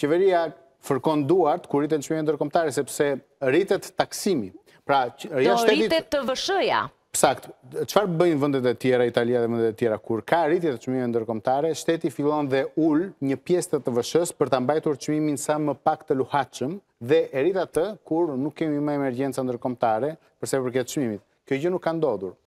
qeveria fërkon duart kur rritet çmimi ndërkomtare, sepse rritet taksimi. Pra, ja shtetit. Do rritet TVSH-ja. Saktë. Çfarë bëjnë vendet e tjera, Italia dhe vendet e tjera kur ka rritje të çmimeve ndërkombëtare, shteti fillon dhe ul një pjesë të TVSH-s për ta mbajtur çmimin sa më pak të luhatshëm dhe e rrit atë kur nuk kemi më emergjenca ndërkombëtare për sa i përket çmimit. Kjo gjë nuk ka ndodhur.